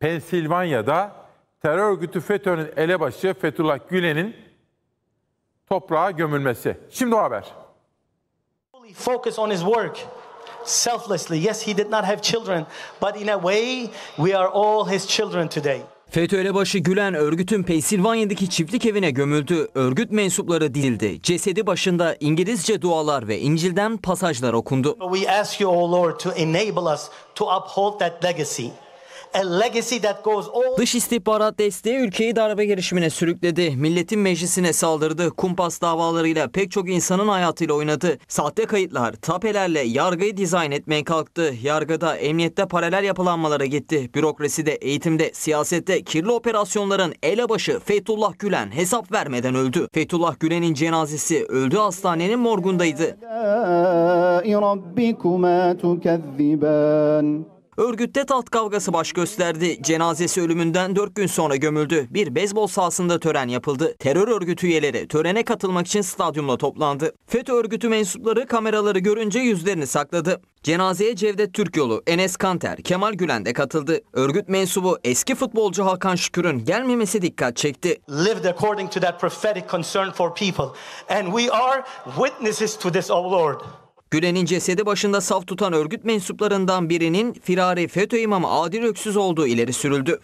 Pensilvanya'da terör örgütü FETÖ'nün elebaşı Fethullah Gülen'in toprağa gömülmesi. Şimdi o haber. Focus on his work selflessly. Yes, he did not have children, but in a way we are all his children today. FETÖ'yle başı Gülen örgütün Pensilvanya'daki çiftlik evine gömüldü. Örgüt mensupları dildi. Cesedi başında İngilizce dualar ve İncil'den pasajlar okundu. We ask you, O Lord, to enable us to uphold that legacy. Dış istihbarat desteği ülkeyi darbe girişimine sürükledi. Milletin meclisine saldırdı. Kumpas davalarıyla pek çok insanın hayatıyla oynadı. Sahte kayıtlar, tapelerle yargıyı dizayn etmeye kalktı. Yargıda, emniyette paralel yapılanmalara gitti. Bürokraside, eğitimde, siyasette kirli operasyonların elebaşı Fethullah Gülen hesap vermeden öldü. Fethullah Gülen'in cenazesi öldü hastanenin morgundaydı. Örgütte taht kavgası baş gösterdi. Cenazesi ölümünden 4 gün sonra gömüldü. Bir beyzbol sahasında tören yapıldı. Terör örgütü üyeleri törene katılmak için stadyumda toplandı. FETÖ örgütü mensupları kameraları görünce yüzlerini sakladı. Cenazeye Cevdet Türkyolu, Enes Kanter, Kemal Gülen de katıldı. Örgüt mensubu eski futbolcu Hakan Şükür'ün gelmemesi dikkat çekti. Lived according to that prophetic concern for people and we are witnesses to this, O Lord. Gülen'in cesedi başında saf tutan örgüt mensuplarından birinin firari FETÖ imamı Adil Öksüz olduğu ileri sürüldü.